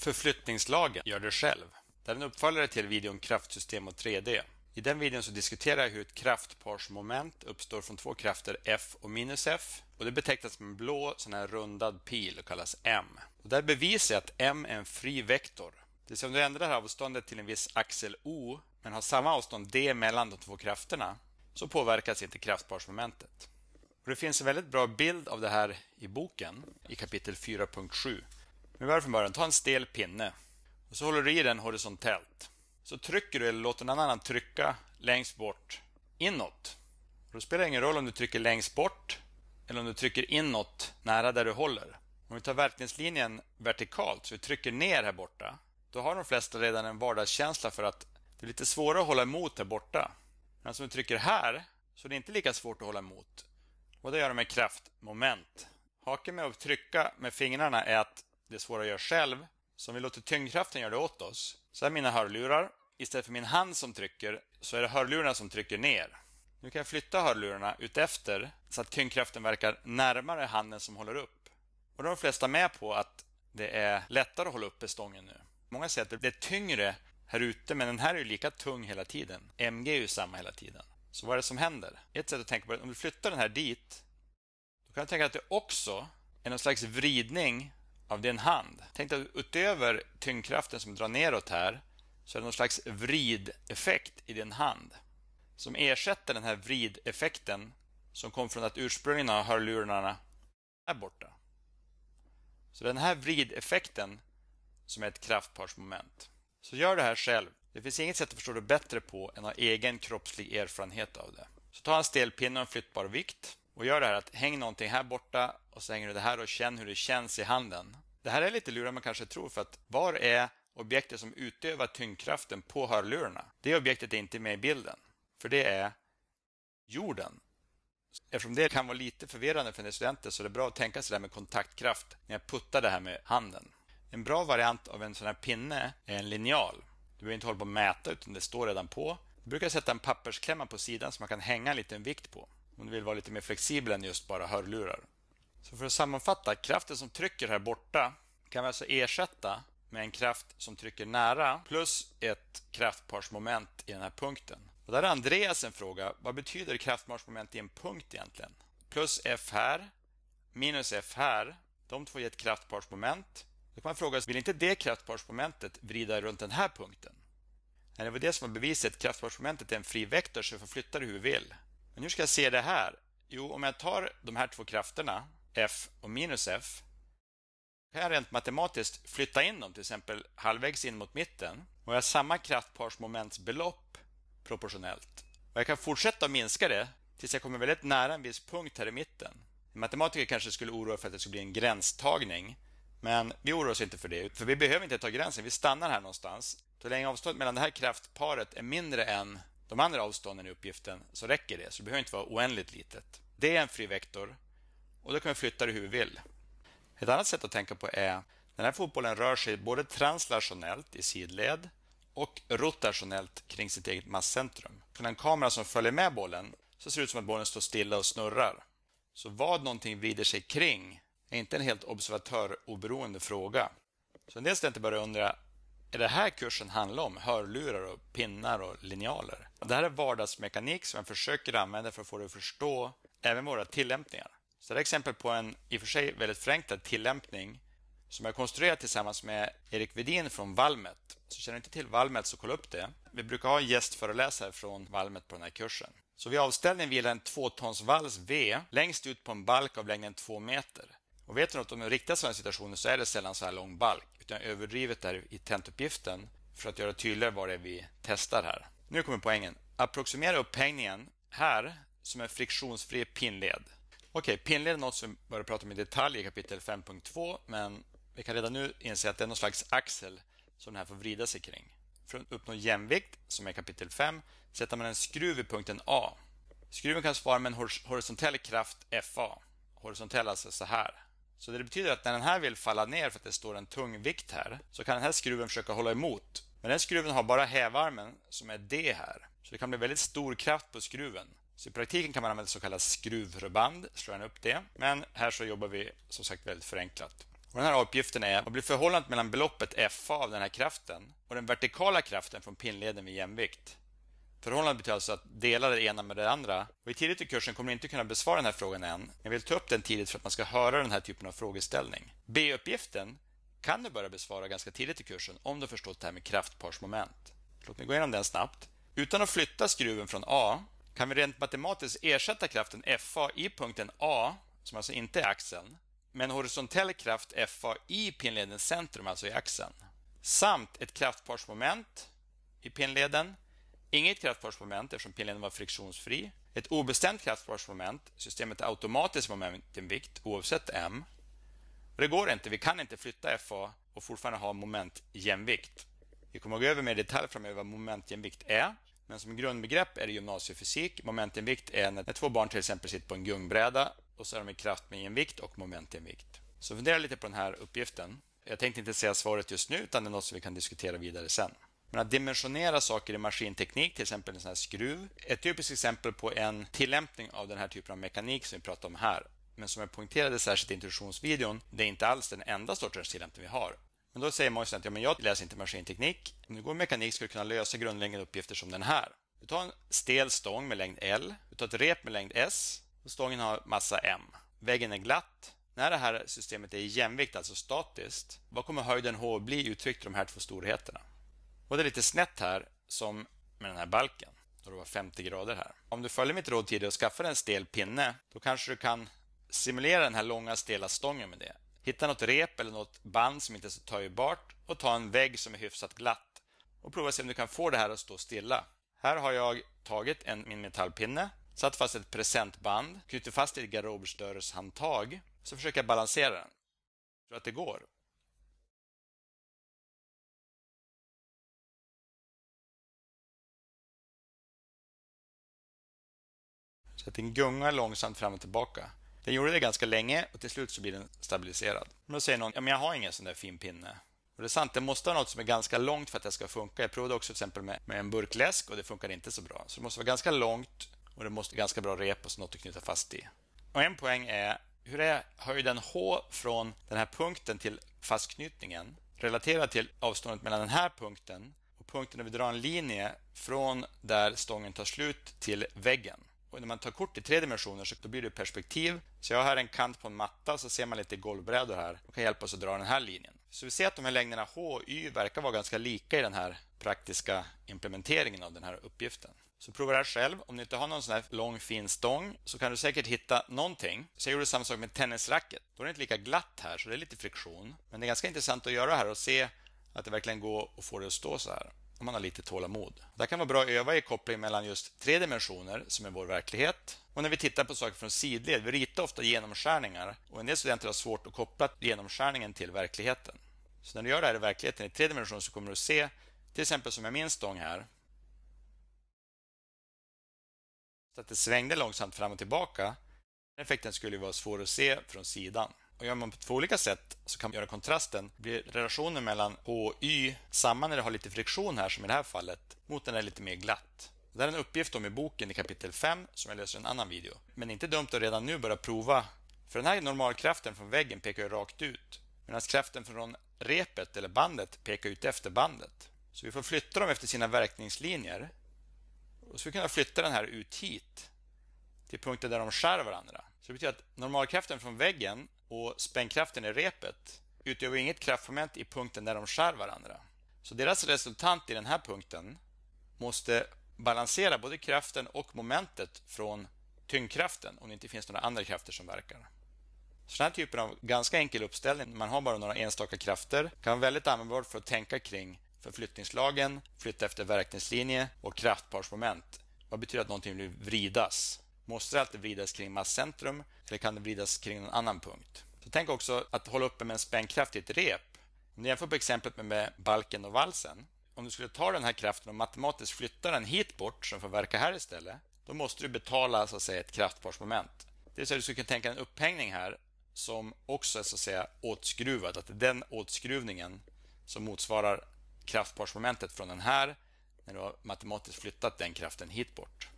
Förflyttningslagen gör det själv. Det är en uppföljare till videon Kraftsystem och 3D. I den videon så diskuterar jag hur ett kraftparsmoment uppstår från två krafter F och minus F. Och det betecknas med en blå sån här rundad pil och kallas M. Och där bevisar jag att M är en fri vektor. Det är som du ändrar avståndet till en viss axel O men har samma avstånd D mellan de två krafterna så påverkas inte kraftparsmomentet. Och det finns en väldigt bra bild av det här i boken i kapitel 4.7. Vi börjar från början. Ta en stel pinne och så håller du i den horisontellt. Så trycker du eller låter någon annan trycka längst bort inåt. Och då spelar det ingen roll om du trycker längst bort eller om du trycker inåt nära där du håller. Om vi tar verkningslinjen vertikalt, så vi trycker ner här borta, då har de flesta redan en vardagskänsla för att det är lite svårare att hålla emot här borta. Men om vi trycker här, så är det inte lika svårt att hålla emot. Och det gör de med kraftmoment. Haken med att trycka med fingrarna är att det svåra gör själv, så om vi låter tyngdkraften göra det åt oss, så här är mina hörlurar. Istället för min hand som trycker, så är det hörlurarna som trycker ner. Nu kan jag flytta hörlurarna utefter, så att tyngdkraften verkar närmare handen som håller upp. Och då är de flesta med på att det är lättare att hålla uppe stången nu. Många säger att det är tyngre här ute, men den här är ju lika tung hela tiden. MG är ju samma hela tiden. Så vad är det som händer? Ett sätt att tänka på det, om du flyttar den här dit, då kan du tänka att det också är någon slags vridning av din hand. Tänk att utöver tyngdkraften som drar neråt här så är det någon slags vrideffekt i din hand som ersätter den här vrideffekten som kom från att ursprungligen ha hörlurarna är borta. Så den här vrideffekten som är ett kraftparsmoment. Så gör det här själv. Det finns inget sätt att förstå det bättre på än att ha egen kroppslig erfarenhet av det. Så ta en stelpinne och en flyttbar vikt och gör det här att häng någonting här borta och så hänger du det här och känn hur det känns i handen. Det här är lite lurigare än man kanske tror för att var är objektet som utövar tyngdkraften på hörlurarna? Det objektet är inte med i bilden, för det är jorden. Eftersom det kan vara lite förvirrande för en studenter så är det bra att tänka sig det här med kontaktkraft när jag puttar det här med handen. En bra variant av en sån här pinne är en linjal. Du behöver inte hålla på att mäta utan det står redan på. Du brukar sätta en pappersklämma på sidan som man kan hänga en liten vikt på om du vill vara lite mer flexibel än just bara hörlurar. Så för att sammanfatta, kraften som trycker här borta kan vi alltså ersätta med en kraft som trycker nära plus ett kraftparsmoment i den här punkten. Och där har Andreas en fråga. Vad betyder kraftparsmoment i en punkt egentligen? Plus F här, minus F här. De två ger ett kraftparsmoment. Då kan man fråga sig, vill inte det kraftparsmomentet vrida runt den här punkten? Nej, det var det som var beviset. Kraftparsmomentet är en fri vektor så vi får flytta det hur vi vill. Men hur ska jag se det här? Jo, om jag tar de här två krafterna, f och minus f, kan jag rent matematiskt flytta in dem, till exempel halvvägs in mot mitten. Och jag har samma kraftparsmomentsbelopp proportionellt. Och jag kan fortsätta att minska det tills jag kommer väldigt nära en viss punkt här i mitten. Matematiker kanske skulle oroa för att det skulle bli en gränstagning. Men vi oroar oss inte för det, för vi behöver inte ta gränsen. Vi stannar här någonstans. Så länge avståndet mellan det här kraftparet är mindre än de andra avstånden i uppgiften så räcker det. Så det behöver inte vara oändligt litet. Det är en fri vektor och då kan vi flytta det hur vi vill. Ett annat sätt att tänka på är den här fotbollen rör sig både translationellt i sidled och rotationellt kring sitt eget masscentrum. Från en kamera som följer med bollen så ser det ut som att bollen står stilla och snurrar. Så vad någonting vrider sig kring är inte en helt observatöroberoende fråga. Så en del studenter börjar undra, är det här kursen handlar om hörlurar och pinnar och linjaler. Det här är vardagsmekanik som jag försöker använda för att få dig att förstå även våra tillämpningar. Så det är exempel på en i och för sig väldigt förenklad tillämpning som jag konstruerat tillsammans med Erik Vedin från Valmet. Så känner du inte till Valmet så kolla upp det. Vi brukar ha en gästföreläsare från Valmet på den här kursen. Så vid avställningen vilar en 2-tons vals V längst ut på en balk av längden 2 meter. Och vet du något om hur riktiga sådana situationer så är det sällan så här lång balk jag överdrivet där i tentuppgiften för att göra tydligare vad det är vi testar här. Nu kommer poängen. Approximera upphängningen här som en friktionsfri pinnled. Okej, pinnled är något som vi börjar prata om i detalj i kapitel 5.2 men vi kan redan nu inse att det är någon slags axel som den här får vrida sig kring. För att uppnå jämvikt, som är kapitel 5, sätter man en skruv i punkten A. Skruven kan svara med en horisontell kraft FA. Horisontell alltså så här. Så det betyder att när den här vill falla ner för att det står en tung vikt här så kan den här skruven försöka hålla emot. Men den skruven har bara hävarmen som är D här. Så det kan bli väldigt stor kraft på skruven. Så i praktiken kan man använda så kallat skruvrubband, slår den upp det. Men här så jobbar vi som sagt väldigt förenklat. Och den här uppgiften är vad blir förhållandet mellan beloppet FA av den här kraften och den vertikala kraften från pinleden vid jämvikt? Förhållandet betyder alltså att dela det ena med det andra. Och I tidigt i kursen kommer ni inte kunna besvara den här frågan än. Jag vill ta upp den tidigt för att man ska höra den här typen av frågeställning. B-uppgiften kan du börja besvara ganska tidigt i kursen om du förstått det här med kraftparsmoment. Låt mig gå igenom den snabbt. Utan att flytta skruven från A kan vi rent matematiskt ersätta kraften FA i punkten A, som alltså inte är axeln, med en horisontell kraft FA i pinledens centrum, alltså i axeln. Samt ett kraftparsmoment i pinleden Inget kraftfartsmoment eftersom pinnen var friktionsfri. Ett obestämt kraftfartsmoment. Systemet är automatiskt momentumvikt oavsett M. det går inte. Vi kan inte flytta FA och fortfarande ha momentjämvikt. Vi kommer att gå över mer i detalj framöver vad momentjämvikt är. Men som grundbegrepp är det gymnasiefysik. Momentjämvikt är när två barn till exempel sitter på en gungbräda och så är de i kraft med jämvikt och momentjämvikt. Så fundera lite på den här uppgiften. Jag tänkte inte säga svaret just nu utan det är något som vi kan diskutera vidare sen. Men att dimensionera saker i maskinteknik, till exempel en sån här skruv, ett typiskt exempel på en tillämpning av den här typen av mekanik som vi pratar om här. Men som jag poängterade särskilt i introduktionsvideon, det är inte alls den enda sortens tillämpning vi har. Men då säger många ju att ja, men jag läser inte maskinteknik. Om du går mekanik ska du kunna lösa grundläggande uppgifter som den här. Du tar en stel stång med längd L, du tar ett rep med längd S och stången har massa M. Väggen är glatt. När det här systemet är i jämvikt, alltså statiskt, vad kommer höjden H bli uttryckt i de här två storheterna? Och det är lite snett här, som med den här balken, då det var 50 grader här. Om du följer mitt råd tidigare och skaffar en stel pinne, då kanske du kan simulera den här långa stela stången med det. Hitta något rep eller något band som inte är så töjbart och ta en vägg som är hyfsat glatt och prova se om du kan få det här att stå stilla. Här har jag tagit en, min metallpinne, satt fast ett presentband, knutit fast ett garderobsdörrshandtag, så försöker jag balansera den. Jag tror att det går. Så att den gungar långsamt fram och tillbaka. Den gjorde det ganska länge och till slut så blir den stabiliserad. Men då säger någon, ja men jag har ingen sån där fin pinne. Och det är sant, det måste ha något som är ganska långt för att det ska funka. Jag provade också till exempel med, med en burk läsk och det funkade inte så bra. Så det måste vara ganska långt och det måste vara ganska bra rep och något att knyta fast i. Och en poäng är, hur är höjden H från den här punkten till fastknytningen relaterat till avståndet mellan den här punkten och punkten där vi drar en linje från där stången tar slut till väggen? Och när man tar kort i tre dimensioner så då blir det perspektiv. Så jag har här en kant på en matta så ser man lite golvbrädor här. De kan hjälpa oss att dra den här linjen. Så vi ser att de här längderna H och Y verkar vara ganska lika i den här praktiska implementeringen av den här uppgiften. Så prova det här själv. Om du inte har någon sån här lång fin stång så kan du säkert hitta någonting. Så jag gjorde samma sak med tennisracket. Då är det inte lika glatt här så det är lite friktion. Men det är ganska intressant att göra här och se att det verkligen går att få det att stå så här om man har lite tålamod. Det kan vara bra att öva i koppling mellan just tre dimensioner, som är vår verklighet, och när vi tittar på saker från sidled, vi ritar ofta genomskärningar och en del studenter har svårt att koppla genomskärningen till verkligheten. Så när du gör det här i verkligheten i tre dimensioner så kommer du se, till exempel som jag min stång här, så att det svängde långsamt fram och tillbaka. Den effekten skulle ju vara svår att se från sidan. Och gör man på två olika sätt så kan man göra kontrasten. Blir relationen mellan H och Y samma när det har lite friktion här som i det här fallet mot den är lite mer glatt? Det här är en uppgift om i boken i kapitel 5 som jag löser i en annan video. Men inte dumt att redan nu börja prova. För den här normalkraften från väggen pekar ju rakt ut medan kraften från repet eller bandet pekar ut efter bandet. Så vi får flytta dem efter sina verkningslinjer. Och så vi kan flytta den här ut hit till punkter där de skär varandra. Så det betyder att normalkraften från väggen och spännkraften i repet utgör inget kraftmoment i punkten där de skär varandra. Så deras resultant i den här punkten måste balansera både kraften och momentet från tyngdkraften om det inte finns några andra krafter som verkar. Så den här typen av ganska enkel uppställning, man har bara några enstaka krafter, kan vara väldigt användbar för att tänka kring förflyttningslagen, flytta efter verkningslinje och kraftparsmoment. Vad betyder att någonting vill vridas? Måste det alltid vridas kring masscentrum eller kan det vridas kring någon annan punkt? Så tänk också att hålla uppe med en spännkraft i ett rep. Om du jämför på exemplet med balken och valsen. Om du skulle ta den här kraften och matematiskt flytta den hit bort som får verka här istället. Då måste du betala så att säga, ett kraftparsmoment. Det vill säga du skulle kunna tänka en upphängning här som också är så att säga åtskruvad. Att det är den åtskruvningen som motsvarar kraftparsmomentet från den här när du har matematiskt flyttat den kraften hit bort.